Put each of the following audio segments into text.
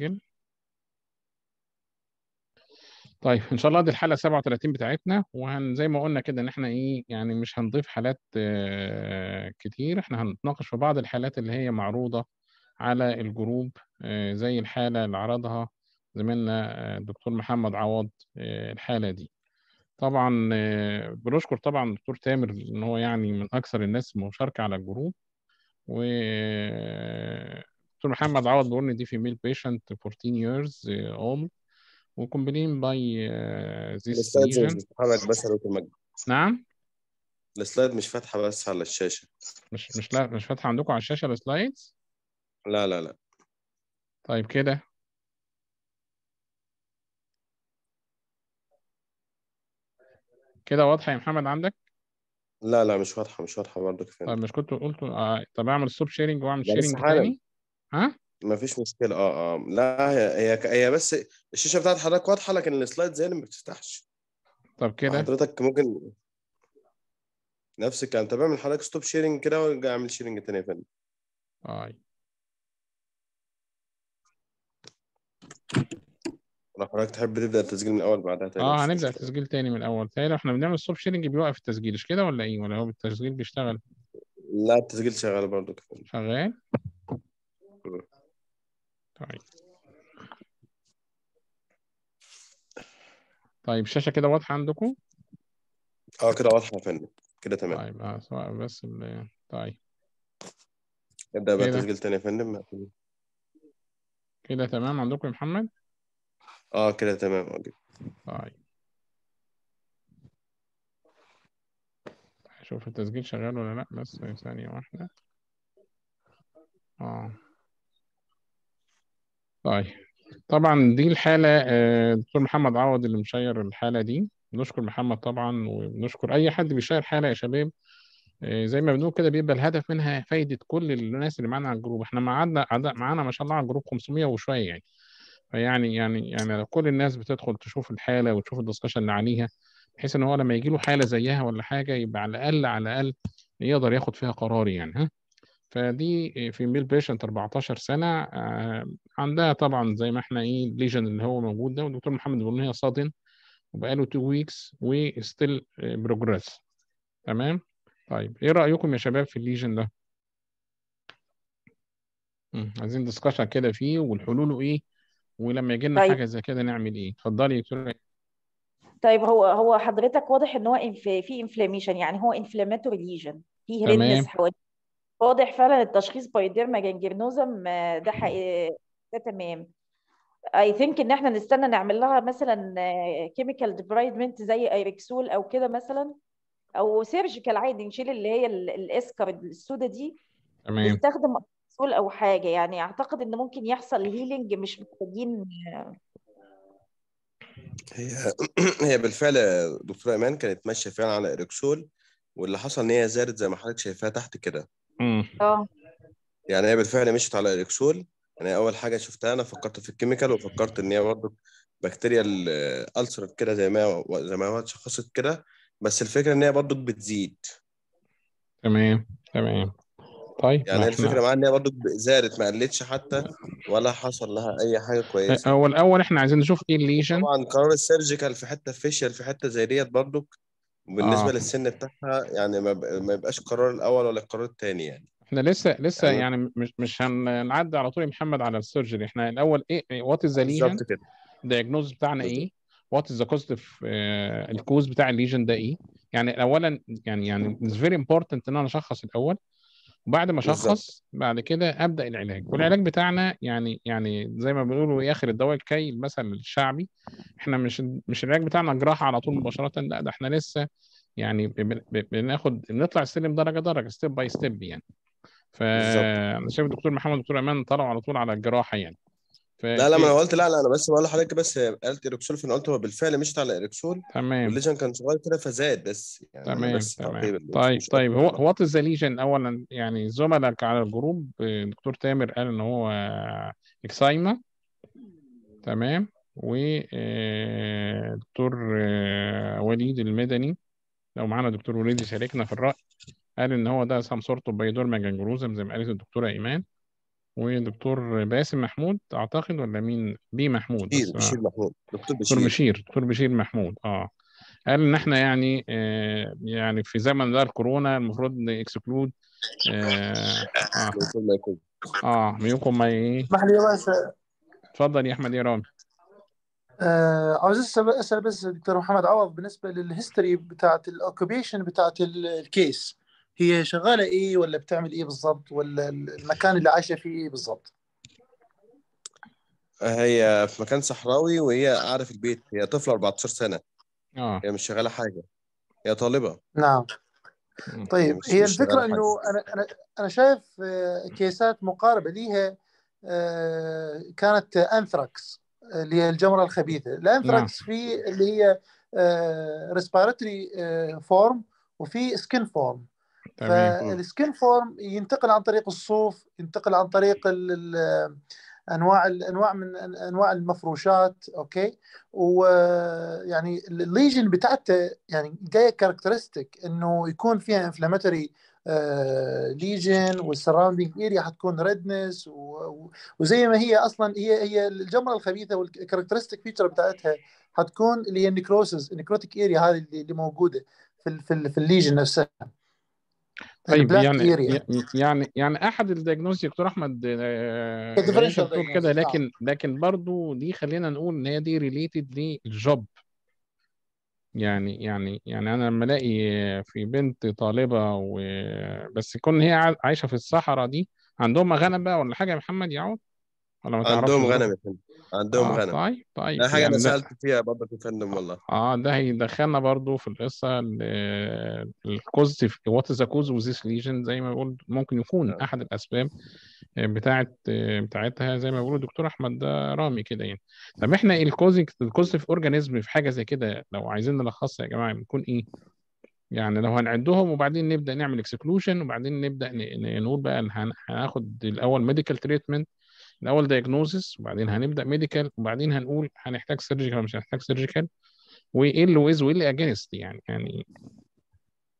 سجل طيب ان شاء الله دي الحلقه 37 بتاعتنا وهن زي ما قلنا كده ان احنا ايه يعني مش هنضيف حالات آه، كتير احنا هنتناقش في بعض الحالات اللي هي معروضه على الجروب آه، زي الحاله اللي عرضها زميلنا الدكتور آه، محمد عوض الحاله دي طبعا بنشكر طبعا الدكتور تامر ان هو يعني من اكثر الناس مشاركه على الجروب و دكتور محمد عوض بيقول دي فيميل بيشنت 14 years old آه، وكومبلين باي ذيس ليجن محمد بس نعم السلايد مش فاتحه بس على الشاشه مش مش لا مش فاتحه عندكم على الشاشه السلايدز لا لا لا طيب كده كده واضحه يا محمد عندك لا لا مش واضحه مش واضحه برضو فين طيب مش كنت قلت آه طب اعمل ستوب شيرنج واعمل شيرنج يعني تاني ها ما فيش مشكله اه اه لا هي هي, هي بس الشاشه بتاعت حضرتك واضحه لكن السلايد زي اللي ما بتفتحش طب كده حضرتك ممكن نفس الكلام يعني، طب اعمل حضرتك ستوب شيرنج كده وارجع اعمل شيرنج تاني يا فندم اي طيب. لو حضرتك تحب تبدا التسجيل من الاول بعدها تاني اه هنبدا التسجيل تاني من الاول تاني احنا بنعمل ستوب شيرنج بيوقف التسجيل مش كده ولا ايه ولا هو التسجيل بيشتغل لا التسجيل شغال برضه شغال طيب الشاشه كده واضحه عندكم اه كده واضحه يا فندم كده تمام طيب اه سواء بس اللي... طيب ابدأ بقى تسجيل تاني يا فندم كده تمام عندكم يا محمد اه كده تمام اوكي اه، طيب هشوف التسجيل شغال ولا لا بس ثانيه واحده اه طيب طبعا دي الحالة آه، دكتور محمد عوض اللي مشير الحالة دي بنشكر محمد طبعا وبنشكر أي حد بيشير حالة يا شباب آه، زي ما بنقول كده بيبقى الهدف منها فايدة كل الناس اللي معانا على الجروب احنا معانا معانا ما شاء الله على الجروب 500 وشوية يعني فيعني يعني يعني لو كل الناس بتدخل تشوف الحالة وتشوف الدسكشن اللي عليها بحيث ان هو لما يجي له حالة زيها ولا حاجة يبقى على الأقل على الأقل يقدر ياخد فيها قرار يعني ها فدي في ميل بيشنت 14 سنه آه، عندها طبعا زي ما احنا ايه الليجن اللي هو موجود ده والدكتور محمد بيقول ان هي صادن وبقاله 2 ويكس وستيل بروجريس تمام طيب ايه رايكم يا شباب في الليجن ده؟ عايزين دسكشن كده فيه والحلول ايه ولما يجي لنا طيب. حاجه زي كده نعمل ايه؟ اتفضلي يا دكتور طيب هو هو حضرتك واضح ان هو في انفلاميشن يعني هو انفلاماتوري ليجن فيه ريدنس حواليه واضح فعلا التشخيص بايديرما آه، جنجرنوزم ده حقيقي ده تمام اي ثينك ان احنا نستنى نعمل لها مثلا كيميكال آه، ديبرايدمنت زي ايركسول او كده مثلا او سيرجيكال عادي نشيل اللي هي الاسكر السودا دي تمام نستخدم ايركسول او حاجه يعني اعتقد ان ممكن يحصل هيلينج مش محتاجين هي هي بالفعل دكتوره ايمان كانت ماشيه فعلا على ايركسول واللي حصل ان هي زادت زي ما حضرتك شايفاها تحت كده اه يعني هي بالفعل مشيت على الإكسول يعني أول حاجة شفتها أنا فكرت في الكيميكال وفكرت إن هي برضه بكتيريا الالسر آه، كده زي ما زي ما هو اتشخصت كده بس الفكرة إن هي برضه بتزيد تمام تمام طيب يعني الفكره معاها ان هي برضه زادت ما قلتش حتى ولا حصل لها اي حاجه كويسه هو الاول احنا عايزين نشوف ايه الليجن طبعا قرار السيرجيكال في حته فيشل في حته زي ديت برضه آه. وبالنسبه آه. للسن بتاعها يعني ما يبقاش القرار الاول ولا القرار الثاني يعني احنا لسه لسه يعني, يعني مش مش هنعدي على طول يا محمد على السيرجري احنا الاول ايه وات از ذا ليجن الدياجنوز بتاعنا ايه وات از ذا كوست اوف الكوز بتاع الليجن ده ايه يعني اولا يعني يعني اتس فيري امبورتنت ان انا اشخص الاول وبعد ما اشخص بعد كده ابدا العلاج والعلاج بتاعنا يعني يعني زي ما بيقولوا ايه اخر الدواء الكي المثل الشعبي احنا مش مش العلاج بتاعنا جراحه على طول مباشره لا ده احنا لسه يعني بناخد بنطلع السلم درجه درجه ستيب باي ستيب يعني فانا شايف الدكتور محمد والدكتور امان طلعوا على طول على الجراحه يعني لا لا ما انا قلت لا لا انا بس بقول لحضرتك بس قالت اريكسول فانا قلت هو بالفعل مشت على اريكسول تمام الليجن كان صغير كده فزاد بس يعني تمام بس تمام طيب طيب هو وات از ذا ليجن اولا يعني زملك على الجروب آه، دكتور تامر قال ان هو اكسايما تمام ودكتور آه، آه، وليد المدني لو معانا دكتور وليد يشاركنا في الرأي قال ان هو ده سام سورت اوف بايدورما زي ما قالت الدكتوره ايمان ودكتور باسم محمود اعتقد ولا مين بي محمود بشير بشير محمود دكتور بشير دكتور بشير دكتور بشير محمود اه قال ان احنا يعني آه يعني في زمن ده الكورونا المفروض نكسكلود اه اه اه ميوكم ما ايه اسمح لي يا باشا اتفضل يا احمد يا رامي آه عاوز اسال بس دكتور محمد عوض بالنسبه للهيستوري بتاعت الاوكيبيشن بتاعت الكيس هي شغاله ايه ولا بتعمل ايه بالظبط ولا المكان اللي عايشه فيه ايه بالظبط هي في مكان صحراوي وهي قاعده في البيت هي طفله 14 سنه اه هي مش شغاله حاجه هي طالبه نعم طيب مش هي مش الفكره انه انا انا انا شايف آه، كيسات مقاربه ليها آه، كانت انثراكس اللي هي الجمره الخبيثه الانثراكس نعم. في اللي هي ريسبيرتوري آه، فورم وفي سكين فورم فالسكين آه، فورم ينتقل عن طريق الصوف ينتقل عن طريق الـ الـ انواع انواع من انواع المفروشات اوكي ويعني آه، الليجن بتاعته يعني جايه كاركترستيك انه يكون فيها انفلاماتوري ليجن والسراوندينج اريا حتكون ريدنس وزي ما هي اصلا هي هي الجمره الخبيثه والكاركترستيك فيتشر بتاعتها حتكون اللي هي النكروسز النكروتيك اريا هذه اللي موجوده في الـ في الليجن نفسها طيب يعني يعني. يعني. يعني احد الدياجنوز دكتور احمد دكتور آه، يعني كده لكن آه. لكن برضو دي خلينا نقول ان هي دي ريليتد للجوب يعني يعني يعني انا لما الاقي في بنت طالبه وبس بس كون هي عايشه في الصحراء دي عندهم غنم بقى ولا حاجه يا محمد يعقوب ولا ما تعرفش عندهم غنم يا فندم عندهم آه غنم طيب طيب حاجه يعني انا سالت فيها برضه في فندم والله اه ده هيدخلنا برضه في القصه الكوز وات از كوز ذيس ليجن زي ما بقول ممكن يكون آه. احد الاسباب آه، بتاعت بتاعتها زي ما بيقول الدكتور احمد ده رامي كده يعني طب احنا الكوز الكوز في اورجانيزم في حاجه زي كده لو عايزين نلخصها يا جماعه بنكون ايه؟ يعني لو هنعدهم وبعدين نبدا نعمل اكسكلوجن وبعدين نبدا نقول بقى هناخد الاول ميديكال تريتمنت الاول دايجنوزس وبعدين هنبدا ميديكال وبعدين هنقول هنحتاج سيرجيكال ولا مش هنحتاج سيرجيكال إيه وايه اللي ويز وايه اللي اجينست يعني يعني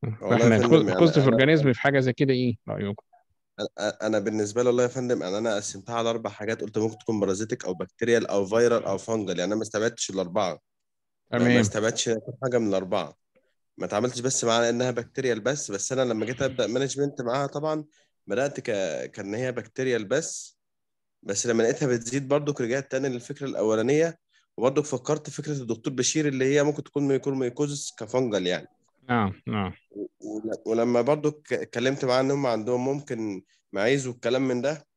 احنا الكوست في اورجانيزم في حاجه زي كده ايه رايكم؟ انا بالنسبه لي والله يا فندم انا يعني انا قسمتها على اربع حاجات قلت ممكن تكون بارازيتك او بكتيريال او فيرال او فانجل يعني انا ما استبعدتش الاربعه تمام ما استبعدتش حاجه من الاربعه ما تعاملتش بس معاها انها بكتيريال بس بس انا لما جيت ابدا مانجمنت معاها طبعا بدات ك... كان هي بكتيريال بس بس لما لقيتها بتزيد برضك رجعت تاني للفكره الاولانيه وبرضك فكرت فكره الدكتور بشير اللي هي ممكن تكون ميكوزس كفنجل يعني نعم نعم ولما برضو اتكلمت معاه ان هم عندهم ممكن معيز والكلام من ده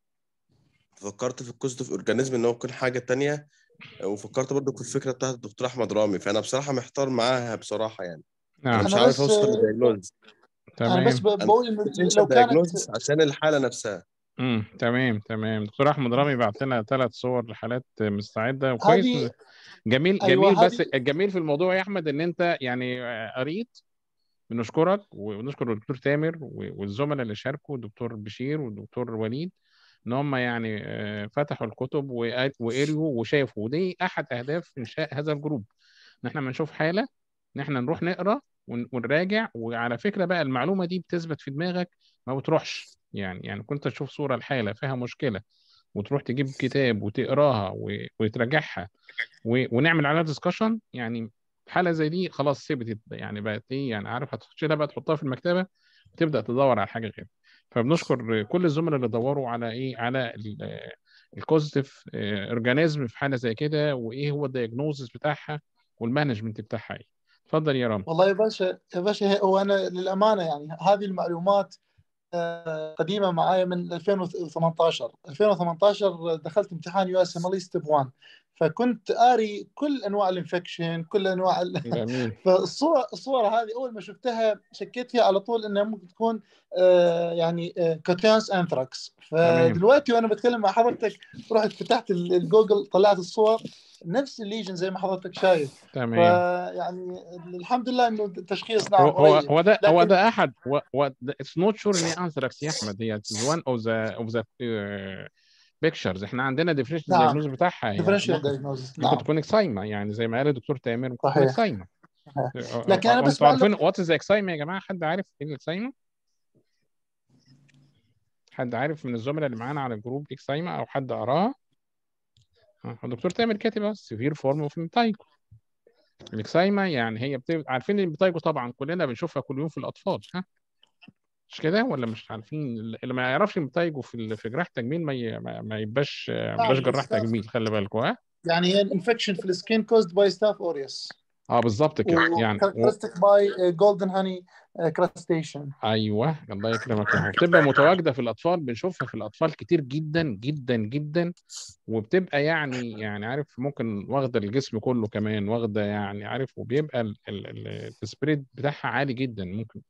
فكرت في الكوزيتيف اورجانيزم ان هو يكون حاجه تانية وفكرت برضو في الفكره بتاعت الدكتور احمد رامي فانا بصراحه محتار معاها بصراحه يعني نعم. انا مش عارف اوصل للدايجنوز تمام انا بس بقول لو كانت عشان الحاله نفسها امم تمام تمام دكتور احمد رامي بعت لنا ثلاث صور لحالات مستعده وكويس هذه... جميل أيوة جميل هذه... بس الجميل في الموضوع يا احمد ان انت يعني قريت بنشكرك ونشكر الدكتور تامر والزملاء اللي شاركوا الدكتور بشير والدكتور وليد ان هم يعني آه، فتحوا الكتب وقروا وشافوا ودي احد اهداف انشاء هذا الجروب ان احنا بنشوف حاله ان احنا نروح نقرا ونراجع وعلى فكره بقى المعلومه دي بتثبت في دماغك ما بتروحش يعني يعني كنت تشوف صوره الحاله فيها مشكله وتروح تجيب كتاب وتقراها وتراجعها ونعمل عليها ديسكشن يعني حاله زي دي خلاص ثبتت يعني بقت ايه يعني عارف هتشيلها بقى تحطها في المكتبه وتبدا تدور على حاجه غيرها فبنشكر كل الزملاء اللي دوروا على ايه على الكوزيتيف اورجانيزم في حاله زي كده وايه هو الدياجنوزس بتاعها والمانجمنت بتاعها ايه اتفضل يا رامي والله يا باشا يا باشا هو انا للامانه يعني هذه المعلومات قديمه معايا من 2018 2018 دخلت امتحان يو اس ام ال ستيب 1 فكنت قاري كل انواع الانفكشن كل انواع ال... فالصور الصور هذه اول ما شفتها شكيت فيها على طول انها ممكن تكون آه، يعني آه انثراكس فدلوقتي وانا بتكلم مع حضرتك رحت فتحت الجوجل طلعت الصور نفس الليجن زي ما حضرتك شايف تمام يعني الحمد لله انه التشخيص نعم هو ده هو ده احد اتس نوت شور اني انثراكس يا احمد هي one اوف ذا اوف ذا بيكتشرز احنا عندنا ديفرنشال نعم. دايجنوز بتاعها يعني ديفرنشال دايجنوز نعم. ممكن تكون اكسايما يعني زي ما قال الدكتور تامر ممكن تكون اكسايما لكن انا بس عارفين وات از اكسايما يا جماعه حد عارف ايه الاكسايما؟ حد عارف من الزملاء اللي معانا على الجروب اكسايما او حد قراها؟ الدكتور تامر كاتب سيفير فورم اوف انتايكو الاكسايما يعني هي بتبقى عارفين البيتايجو طبعا كلنا بنشوفها كل يوم في الاطفال ها مش كده ولا مش عارفين اللي ما يعرفش نتائجه في في جراحه تجميل ما ما يبقاش ما يبقاش آه، جراح تجميل خلي بالكوا ها يعني هي الانفكشن في السكين كوزد باي ستاف اوريوس اه بالظبط كده يعني كاركترستيك باي جولدن هاني كراستيشن ايوه الله يكرمك يا بتبقى متواجده في الاطفال بنشوفها في الاطفال كتير جدا جدا جدا وبتبقى يعني يعني عارف ممكن واخده الجسم كله كمان واخده يعني عارف وبيبقى السبريد بتاعها عالي جدا ممكن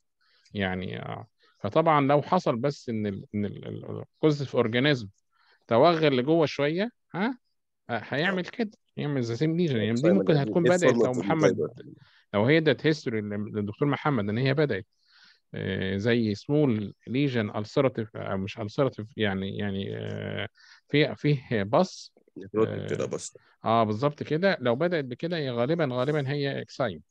يعني آه فطبعا لو حصل بس ان ال ان القذف اورجانيزم توغل لجوه شويه ها آه، هيعمل كده يعمل ذا سيم ليجن يعني دي ممكن يعني هتكون إيه بدات لو محمد لو هي ده هيستوري للدكتور محمد ان هي بدات آه، زي سمول ليجن السراتيف مش السراتيف يعني يعني آه، في فيه بص كده بس اه بالظبط كده لو بدات بكده غالبا غالبا هي اكسايد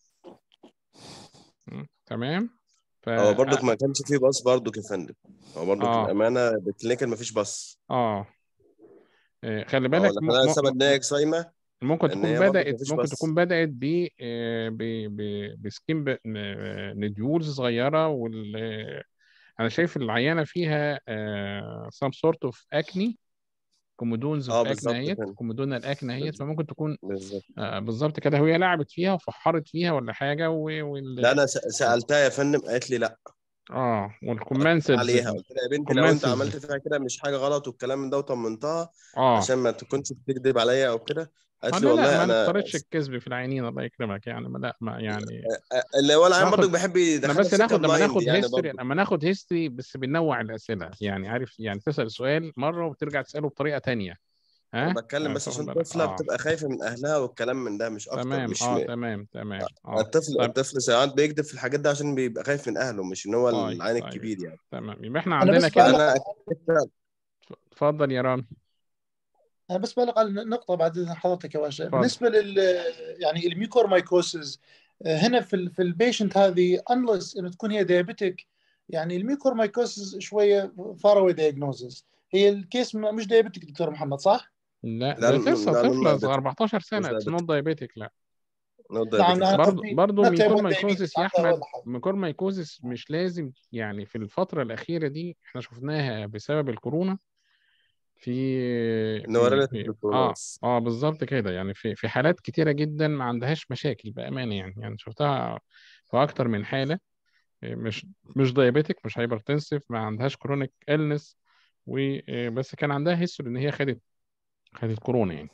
تمام ف... هو برضك ما كانش فيه باص برضك يا فندم هو برضك آه. الامانه بالكلينيكال ما فيش باص اه, آه، خلي بالك احنا سبع دقائق صايمه ممكن تكون بدات ممكن تكون بدات ب آه، بسكيم نديولز صغيره وال آه، انا شايف العيانه فيها سام سورت اوف اكني كومودونز آه آه اهيت كومودونا الاكنه اهيت فممكن تكون بالظبط آه كده وهي لعبت فيها وفحرت فيها ولا حاجه و... وال... لا انا سالتها يا فندم قالت لي لا اه والكومنتس عليها قلت لها يا بنتي لو انت عملت فيها كده مش حاجه غلط والكلام ده وطمنتها آه. عشان ما تكونش بتكذب عليا او كده قالت لي والله انا ما اضطرتش الكذب في العينين الله يكرمك يعني ما لا ما يعني اللي هو العين برضه بيحب يدخل بس ناخد لما ناخد هيستوري يعني لما ناخد هيستوري بس بننوع الاسئله يعني عارف يعني تسال سؤال مره وترجع تساله بطريقه ثانيه ها بتكلم يعني بس عشان الطفله آه. بتبقى خايفه من اهلها والكلام من ده مش اكتر تمام مش اه تمام تمام آه. آه. الطفل طيب. الطفل ساعات بيكذب في الحاجات ده عشان بيبقى خايف من اهله مش ان هو طيب، العين طيب، الكبير يعني تمام يبقى احنا عندنا كده اتفضل يا رامي أنا آه، بس بلغ على نقطة بعد إذن حضرتك أول شيء بالنسبة لل يعني الميكورمايكوسز آه، هنا في في البيشنت هذه انلس انه تكون هي ديابيتك يعني الميكورمايكوسز شوية فار اوي دايجنوزز هي الكيس مش ديابيتك دكتور محمد صح؟ لا لا لا لا اصغر 14 سنه اتس نوت دايابيتك لا برضه برضه ميكورمايكوزس يا احمد ميكورمايكوزس مش لازم يعني في الفتره الاخيره دي احنا شفناها بسبب الكورونا في في... اه اه بالظبط كده يعني في في حالات كتيره جدا ما عندهاش مشاكل بامانه يعني يعني شفتها في اكتر من حاله مش مش دايابيتك مش هايبرتنسيف ما عندهاش كرونيك النس وبس كان عندها هيستوري ان هي خدت خدت كورونا يعني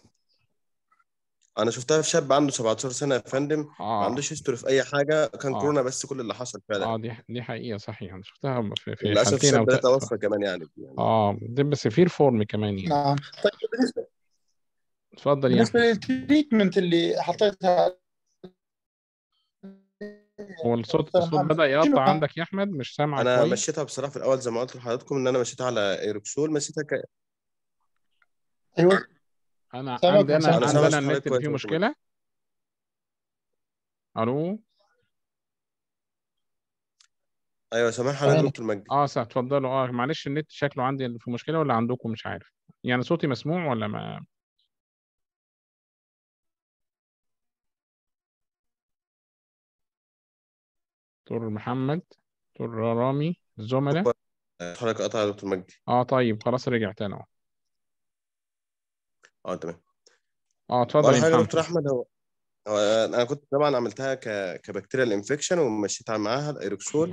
انا شفتها في شاب عنده 17 سنه يا فندم آه. ما عندوش هيستوري في اي حاجه كان آه. كورونا بس كل اللي حصل فعلا اه دي دي حقيقه صحيح انا شفتها في في للاسف الشاب ده توفى كمان يعني, يعني. اه دي بس في فورم كمان يعني نعم طيب بالنسبه اتفضل بالنسبه للتريتمنت اللي حطيتها هو الصوت الصوت بدا يقطع عندك يا احمد مش سامعك انا كوي. مشيتها بصراحه في الاول زي ما قلت لحضراتكم ان انا مشيتها على ايروكسول مشيتها ك... ايوه انا عندنا عندنا النت فيه مشكله الو ايوه سامح حضرتك دكتور مجدي اه اتفضلوا اه معلش النت شكله عندي في مشكله ولا عندكم مش عارف يعني صوتي مسموع ولا ما دكتور محمد دكتور رامي الزملاء حضرتك قطع يا دكتور مجدي اه طيب خلاص رجعت انا اهو اه تمام اه اتفضل يا حاجه دكتور احمد هو انا كنت طبعا عملتها ك... كبكتيريال انفكشن ومشيت معاها الايروكسول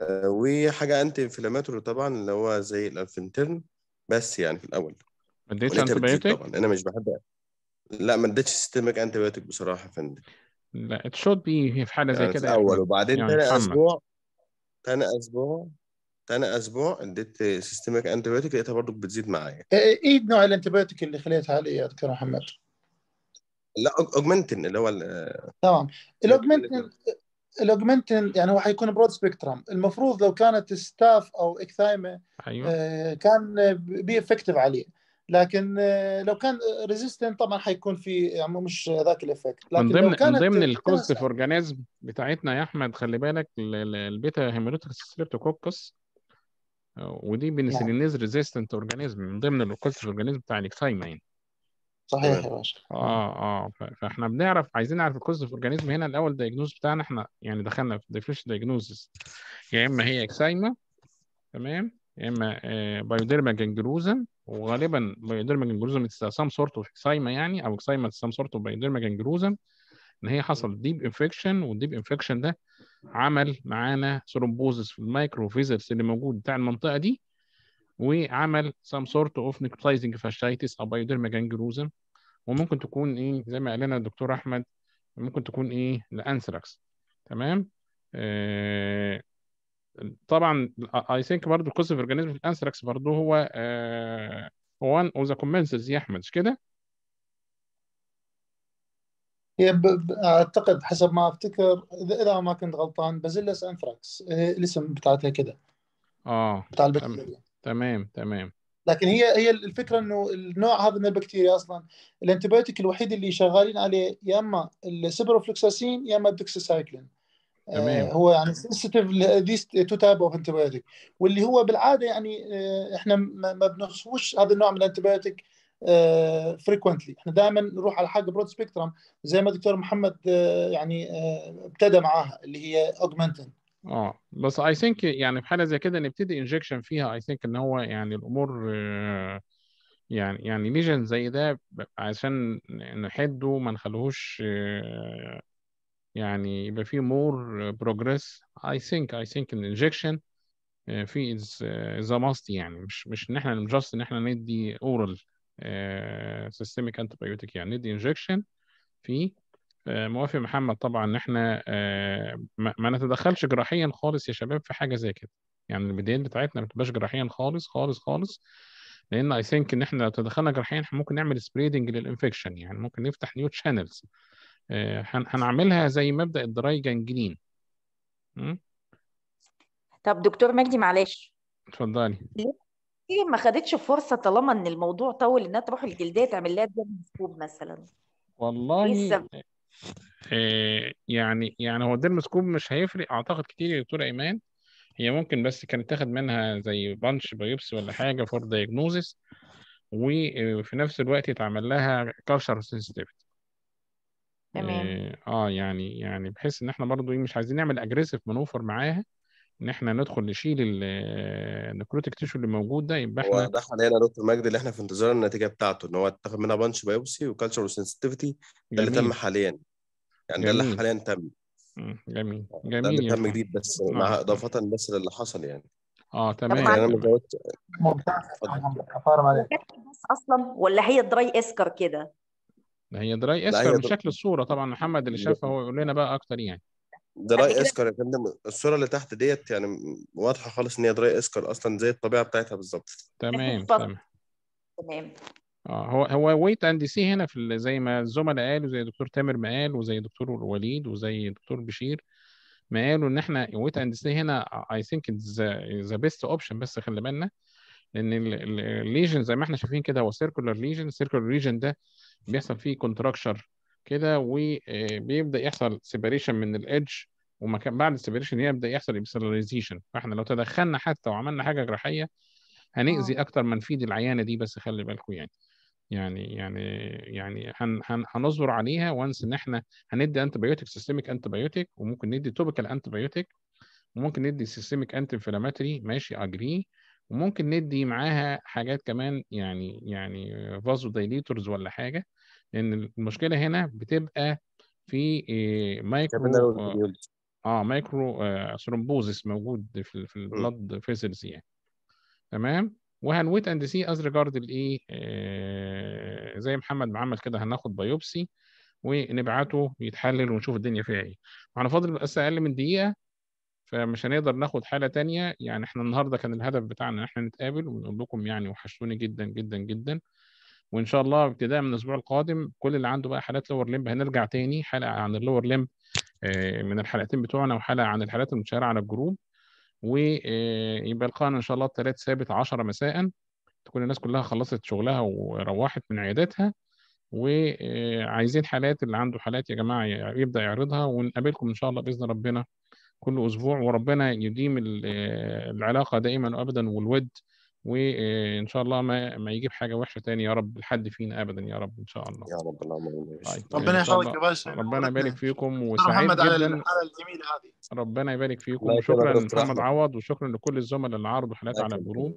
آه، وحاجه انتي انفلاماتوري طبعا اللي هو زي الالفنترن بس يعني في الاول اديت انتي طبعا انا مش بحب لا ما اديتش سيستمك انتي بايوتيك بصراحه يا فندم لا ات شود بي في حاله يعني زي كده يعني. اول وبعدين يعني اسبوع ثاني اسبوع تاني اسبوع اديت سيستميك انتيبيوتيك لقيتها برضو بتزيد معايا ايه, إيه،, إيه نوع الانتيبيوتيك اللي خليتها عليه يا دكتور محمد؟ لا اوجمنتن اللي هو تمام الاوجمنتن الاوجمنتن يعني هو حيكون برود سبيكترم المفروض لو كانت ستاف او اكثايمه أيوة. آه، كان بي افكتيف عليه لكن آه، لو كان ريزيستنت طبعا حيكون في يعني مش ذاك الافكت لكن من ضمن من ضمن في اورجانيزم بتاعتنا يا احمد خلي بالك البيتا هيميروتكس ستريبتوكوكس ودي بنسلينيز نعم. ريزيستنت اورجانيزم من ضمن الريكوستر اورجانيزم بتاع الكتايما يعني صحيح يا باشا اه اه فاحنا بنعرف عايزين نعرف الكوز اوف اورجانيزم هنا الاول دايجنوز بتاعنا احنا يعني دخلنا في ديفيش دايجنوزز يا اما هي اكسايما تمام يا اما آه، بايوديرما جنجروزن وغالبا بايوديرما جنجروزن سام سورت اوف اكسايما يعني او اكسايما سام سورت اوف بايوديرما جنجروزن ان هي حصل ديب انفكشن والديب انفكشن ده عمل معانا ثرومبوزس في المايكروفيزلز اللي موجود بتاع المنطقه دي وعمل سام سورت اوف نيكتلايزنج فاشيتس او بايوديرما جانجروزم وممكن تكون ايه زي ما قال لنا الدكتور احمد ممكن تكون ايه الانثراكس تمام آه طبعا اي ثينك برضه القصه في الانثراكس برضه هو آه وان اوف ذا كومنسز يا احمد مش كده؟ هي اعتقد حسب ما افتكر اذا ما كنت غلطان بازيلس انثراكس الاسم بتاعتها كده اه بتاع البكتيريا تمام تمام لكن هي هي الفكره انه النوع هذا من البكتيريا اصلا الانتيبيوتيك الوحيد اللي شغالين عليه يا اما السيبروفلوكساسين يا اما الدوكسيسايكلين تمام آه هو يعني سنسيتيف لذيس تو تايب اوف انتيبيوتيك واللي هو بالعاده يعني آه احنا ما بنصفوش هذا النوع من الانتبيوتيك فريكوينتلي آه، احنا دائما نروح على حاجه برود سبيكترم زي ما دكتور محمد آه، يعني آه، ابتدى معاها اللي هي اوجمانتين اه بس اي ثينك يعني في حاله زي كده نبتدي انجكشن فيها اي ثينك ان هو يعني الامور يعني يعني ليجن زي ده عشان نحده ما نخليهوش يعني يبقى فيه مور بروجريس اي ثينك اي ثينك ان انجكشن في از ذا ماست يعني مش مش ان احنا جاست ان احنا ندي اورال سيستميك آه، انتبيوتيك يعني ندي انجكشن في آه، موافق محمد طبعا ان احنا آه، ما نتدخلش جراحيا خالص يا شباب في حاجه زي كده يعني البدايات بتاعتنا ما بتبقاش جراحيا خالص خالص خالص لان اي ثينك ان احنا لو تدخلنا جراحيا احنا ممكن نعمل سبريدنج للانفكشن يعني ممكن نفتح نيو شانلز هنعملها زي مبدا الدراي جنجلين طب دكتور مجدي معلش اتفضلي ليه ما خدتش فرصه طالما ان الموضوع طول انها تروح الجلديه تعمل لها مسكوب مثلا والله إيه آه، يعني يعني هو الديرمسكوب مش هيفرق اعتقد كتير يا دكتوره ايمان هي ممكن بس كانت تاخد منها زي بانش بايوبسي ولا حاجه فور دايجنوزس وفي نفس الوقت يتعمل لها كالشر سنسيتيفيتي تمام آه،, اه يعني يعني بحيث ان احنا برضو ايه مش عايزين نعمل اجريسيف مانوفر معاها ان احنا ندخل نشيل النكروتيك آه، تيشو اللي موجود ده يبقى احنا ده حاليا يا دكتور مجدي اللي احنا في انتظار النتيجه بتاعته ان هو اتاخد منها بانش بايوبسي وكالتشر سنسيتيفيتي ده اللي تم حاليا يعني ده اللي حاليا تم جميل آه، جميل ده اللي تم جديد بس آه. مع اضافه بس للي حصل يعني اه تمام يعني انا ما بس اصلا ولا هي دراي اسكر كده؟ هي دراي اسكر من شكل الصوره طبعا محمد اللي شافها هو يقول لنا بقى اكتر يعني دراي اسكر يا فندم الصوره اللي تحت ديت يعني واضحه خالص ان هي دراي اسكر اصلا زي الطبيعه بتاعتها بالظبط تمام تمام تمام اه هو هو ويت اند سي هنا في زي ما الزملاء قالوا زي دكتور تامر ما قال وزي دكتور وليد وزي دكتور بشير ما قالوا ان احنا ويت اند سي هنا اي ثينك ذا بيست اوبشن بس خلي بالنا لان الليجن زي ما احنا شايفين كده هو سيركولر ليجن السيركولار ليجن ده بيحصل فيه كونتراكشر كده وبيبدا آه، يحصل سيبريشن من الايدج ومكان بعد السيبريشن يبدا يحصل ابسلاريزيشن فاحنا لو تدخلنا حتى وعملنا حاجه جراحيه هنأذي آه. اكتر ما نفيد العيانه دي بس خلي بالكم يعني يعني يعني يعني هن هن هنصبر عليها وانس ان احنا هندي انتبيوتيك سيستميك انتبيوتيك وممكن ندي توبيكال انتبيوتيك وممكن ندي سيستميك انتي انفلاماتري ماشي اجري وممكن ندي معاها حاجات كمان يعني يعني فازو دايليتورز ولا حاجه لان المشكله هنا بتبقى في آه، آه، آه، مايكرو اه مايكرو ثرومبوزس موجود في في البلد فيسلز يعني تمام وهنويت اند سي از ريجارد الايه زي محمد معمل عمل كده هناخد بايوبسي ونبعته يتحلل ونشوف الدنيا فيها ايه احنا فاضل بس اقل من دقيقه فمش هنقدر ناخد حاله تانية يعني احنا النهارده كان الهدف بتاعنا ان احنا نتقابل ونقول لكم يعني وحشتوني جدا جدا جدا وان شاء الله ابتداء من الاسبوع القادم كل اللي عنده بقى حالات لور لمب هنرجع تاني حلقه عن اللور لمب آه، من الحلقتين بتوعنا وحلقه عن الحالات المتشاره على الجروب ويبقى آه، لقاءنا ان شاء الله الثلاث ثابت 10 مساء تكون الناس كلها خلصت شغلها وروحت من عياداتها وعايزين آه، حالات اللي عنده حالات يا جماعه يبدا يعرضها ونقابلكم ان شاء الله باذن ربنا كل اسبوع وربنا يديم العلاقه دائما وابدا والود وان شاء الله ما, ما يجيب حاجه وحشه تاني يا رب لحد فينا ابدا يا رب ان شاء الله يا رب اللهم طيب، ربنا يحفظك يا باشا ربنا يبارك فيكم وسعيد محمد على الحاله الجميله هذه ربنا يبارك فيكم وشكرا محمد عوض وشكرا لكل الزملاء اللي عرضوا حلقات على الجروب